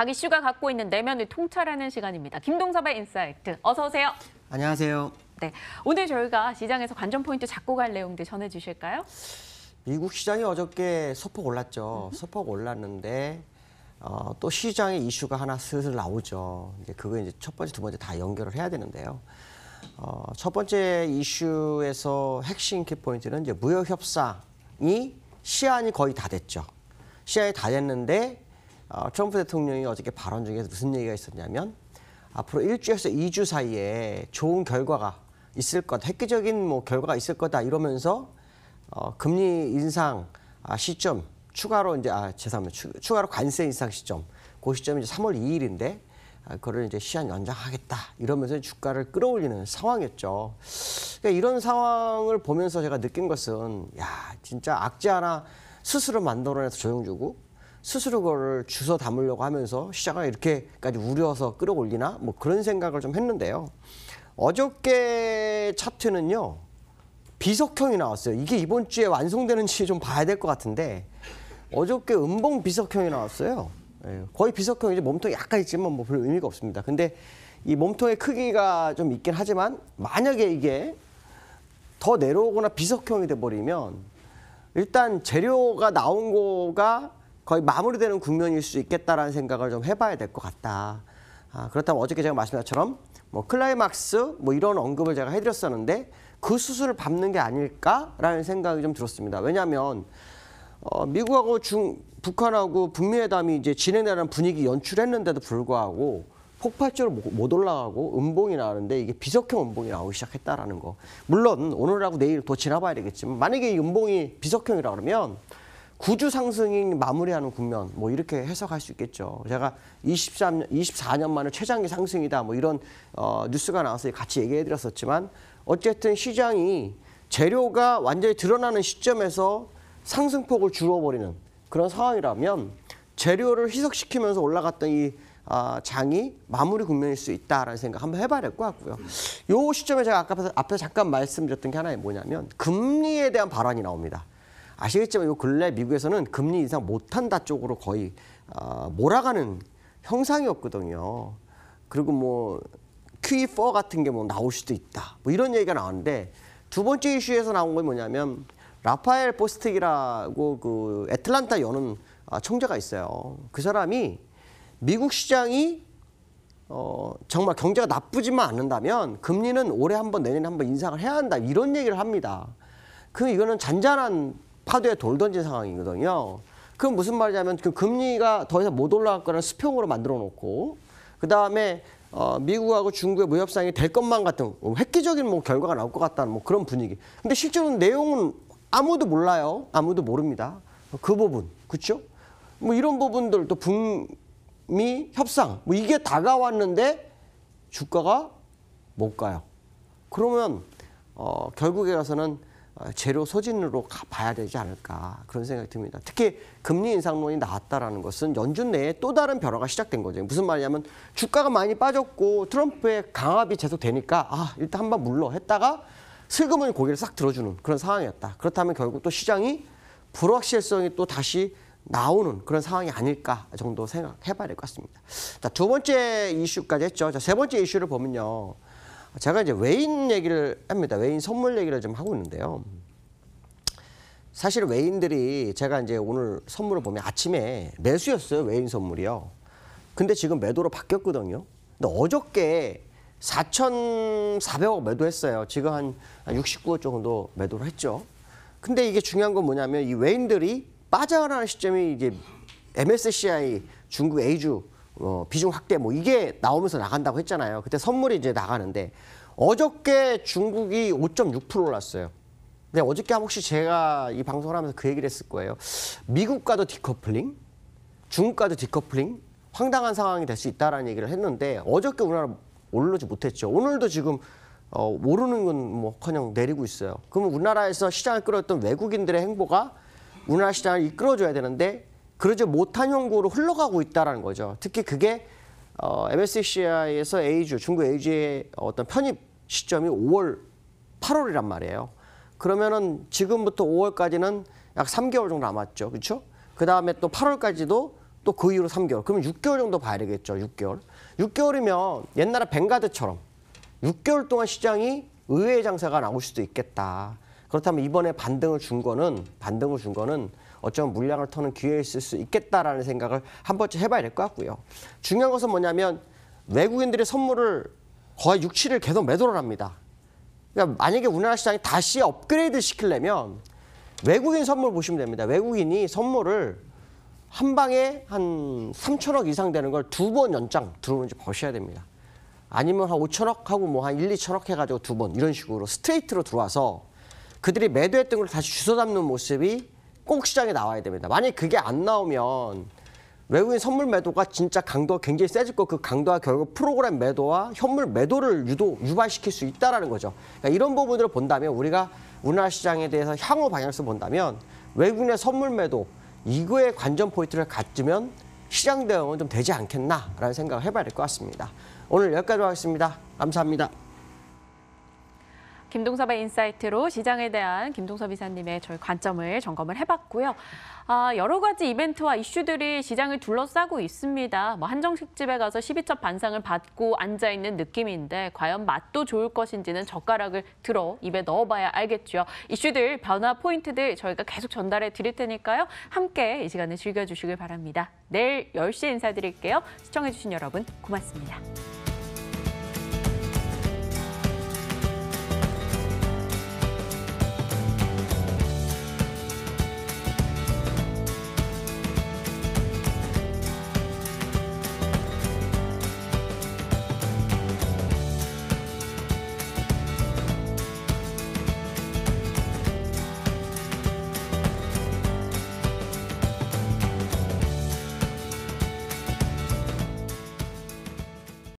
박 이슈가 갖고 있는 내면을 통찰하는 시간입니다. 김동섭의 인사이트. 어서 오세요. 안녕하세요. 네, 오늘 저희가 시장에서 관전 포인트 잡고 갈 내용들 전해주실까요? 미국 시장이 어저께 소폭 올랐죠. 소폭 올랐는데 어, 또 시장의 이슈가 하나 슬슬 나오죠. 이제 그거 이제 첫 번째, 두 번째 다 연결을 해야 되는데요. 어, 첫 번째 이슈에서 핵심 키포인트는 이제 무역 협상이 시한이 거의 다 됐죠. 시한이 다 됐는데 어, 트럼프 대통령이 어저께 발언 중에서 무슨 얘기가 있었냐면 앞으로 1주에서 2주 사이에 좋은 결과가 있을 것, 획기적인 뭐 결과가 있을 거다 이러면서 어, 금리 인상 아, 시점 추가로 이제 아 죄송합니다 추, 가로 관세 인상 시점 그 시점이 이제 3월 2일인데 아, 그걸 이제 시한 연장하겠다 이러면서 주가를 끌어올리는 상황이었죠. 그러니까 이런 상황을 보면서 제가 느낀 것은 야 진짜 악재 하나 스스로 만들어내서 조용 주고 스스로 그걸 주워 담으려고 하면서 시장을 이렇게까지 우려서 끌어올리나 뭐 그런 생각을 좀 했는데요. 어저께 차트는요. 비석형이 나왔어요. 이게 이번 주에 완성되는지 좀 봐야 될 것 같은데 어저께 음봉 비석형이 나왔어요. 예, 거의 비석형 이제 몸통 이 약간 있지만 뭐 별 의미가 없습니다. 근데 이 몸통의 크기가 좀 있긴 하지만 만약에 이게 더 내려오거나 비석형이 돼 버리면 일단 재료가 나온 거가 거의 마무리되는 국면일 수 있겠다라는 생각을 좀 해봐야 될 것 같다. 아, 그렇다면 어저께 제가 말씀드린 것처럼 뭐 클라이막스 뭐 이런 언급을 제가 해드렸었는데 그 수술을 밟는 게 아닐까라는 생각이 좀 들었습니다. 왜냐하면 어, 미국하고 중 북한하고 북미 회담이 이제 진행되는 분위기 연출했는데도 불구하고 폭발적으로 못 올라가고 음봉이 나는데 이게 비석형 음봉이 나오기 시작했다라는 거. 물론 오늘하고 내일 더 지나봐야 되겠지만 만약에 이 음봉이 비석형이라 그러면 구주 상승이 마무리하는 국면 뭐 이렇게 해석할 수 있겠죠. 제가 23년 24년 만에 최장기 상승이다 뭐 이런 어, 뉴스가 나와서 같이 얘기해 드렸었지만 어쨌든 시장이 재료가 완전히 드러나는 시점에서 상승폭을 줄여버리는 그런 상황이라면 재료를 희석시키면서 올라갔던 이 아, 장이 마무리 국면일 수 있다라는 생각 한번 해봐야 될 것 같고요. 요 시점에 제가 아까 앞에서 잠깐 말씀드렸던 게 하나의 뭐냐면 금리에 대한 발언이 나옵니다. 아시겠지만 요 근래 미국에서는 금리 인상 못한다 쪽으로 거의 어, 몰아가는 형상이었거든요. 그리고 뭐 QE4 같은 게 뭐 나올 수도 있다. 뭐 이런 얘기가 나왔는데 두 번째 이슈에서 나온 건 뭐냐면 라파엘 보스틱이라고 그 애틀란타 여는 아, 총재가 있어요. 그 사람이 미국 시장이 어, 정말 경제가 나쁘지만 않는다면 금리는 올해 한번 내년에 한번 인상을 해야 한다 이런 얘기를 합니다. 그 이거는 잔잔한 파도에 돌 던진 상황이거든요. 그건 무슨 말이냐면 그 금리가 더 이상 못 올라갈 거라는 수평으로 만들어 놓고 그 다음에 어, 미국하고 중국의 무협상이 될 것만 같은 뭐 획기적인 뭐 결과가 나올 것 같다는 뭐 그런 분위기. 근데 실제로는 내용은 아무도 몰라요. 아무도 모릅니다. 그 부분, 그렇죠? 뭐 이런 부분들 또 북미 협상 뭐 이게 다가왔는데 주가가 못 가요. 그러면 어, 결국에 가서는 어, 재료 소진으로 가 봐야 되지 않을까 그런 생각이 듭니다. 특히 금리 인상론이 나왔다라는 것은 연준 내에 또 다른 변화가 시작된 거죠. 무슨 말이냐면 주가가 많이 빠졌고 트럼프의 강압이 계속되니까 아 일단 한번 물러 했다가 슬금을 고개를 싹 들어주는 그런 상황이었다. 그렇다면 결국 또 시장이 불확실성이 또 다시 나오는 그런 상황이 아닐까 정도 생각해봐야 될 것 같습니다. 자 두 번째 이슈까지 했죠. 자 세 번째 이슈를 보면요. 제가 이제 외인 얘기를 합니다. 외인 선물 얘기를 좀 하고 있는데요. 사실 외인들이 제가 이제 오늘 선물을 보면 아침에 매수였어요. 외인 선물이요. 근데 지금 매도로 바뀌었거든요. 근데 어저께 4,400억 매도했어요. 지금 한 69억 정도 매도를 했죠. 근데 이게 중요한 건 뭐냐면 이 외인들이 빠져나가는 시점이 이제 MSCI 중국 A주 어, 비중 확대 뭐 이게 나오면서 나간다고 했잖아요. 그때 선물이 이제 나가는데 어저께 중국이 5.6% 올랐어요. 근데 어저께 혹시 제가 이 방송을 하면서 그 얘기를 했을 거예요. 미국과도 디커플링, 중국과도 디커플링 황당한 상황이 될 수 있다라는 얘기를 했는데 어저께 우리나라 오르지 못했죠. 오늘도 지금 어, 오르는 건 뭐커녕 내리고 있어요. 그러면 우리나라에서 시장을 끌었던 외국인들의 행보가 우리나라 시장을 이끌어줘야 되는데 그러지 못한 형국으로 흘러가고 있다는 거죠. 특히 그게 어, MSCI에서 A주 중국 A주의 어떤 편입 시점이 5월 8월이란 말이에요. 그러면은 지금부터 5월까지는 약 3개월 정도 남았죠. 그렇죠? 그다음에 또 8월까지도 또 그 이후로 3개월. 그러면 6개월 정도 봐야 되겠죠. 6개월. 6개월이면 옛날에 벵가드처럼 6개월 동안 시장이 의외의 장세가 나올 수도 있겠다. 그렇다면 이번에 반등을 준 거는 반등을 준 거는 어쩌면 물량을 터는 기회에 있을 수 있겠다라는 생각을 한 번쯤 해봐야 될 것 같고요. 중요한 것은 뭐냐면 외국인들이 선물을 거의 6, 7일 계속 매도를 합니다. 그러니까 만약에 우리나라 시장이 다시 업그레이드 시키려면 외국인 선물 보시면 됩니다. 외국인이 선물을 한 방에 한 3천억 이상 되는 걸 두 번 연장 들어오는지 보셔야 됩니다. 아니면 한 5천억 하고 뭐 한 1, 2천억 해가지고 두 번 이런 식으로 스트레이트로 들어와서 그들이 매도했던 걸 다시 주워 담는 모습이 꼭 시장에 나와야 됩니다. 만약 그게 안 나오면 외국인 선물 매도가 진짜 강도가 굉장히 세질 거그 고 강도가 결국 프로그램 매도와 현물 매도를 유도 유발시킬 수 있다라는 거죠. 그러니까 이런 부분들을 본다면 우리가 우리나라 시장에 대해서 향후 방향성 본다면 외국인의 선물 매도 이거에 관전 포인트를 갖지면 시장 대응은 좀 되지 않겠나라는 생각을 해봐야 될 것 같습니다. 오늘 여기까지 하겠습니다. 감사합니다. 김동섭의 인사이트로 시장에 대한 김동섭 이사님의 저희 관점을 점검을 해봤고요. 아, 여러 가지 이벤트와 이슈들이 시장을 둘러싸고 있습니다. 뭐 한정식 집에 가서 12첩 반상을 받고 앉아 있는 느낌인데 과연 맛도 좋을 것인지는 젓가락을 들어 입에 넣어봐야 알겠죠. 이슈들 변화 포인트들 저희가 계속 전달해 드릴 테니까요. 함께 이 시간을 즐겨주시길 바랍니다. 내일 10시 인사드릴게요. 시청해주신 여러분 고맙습니다.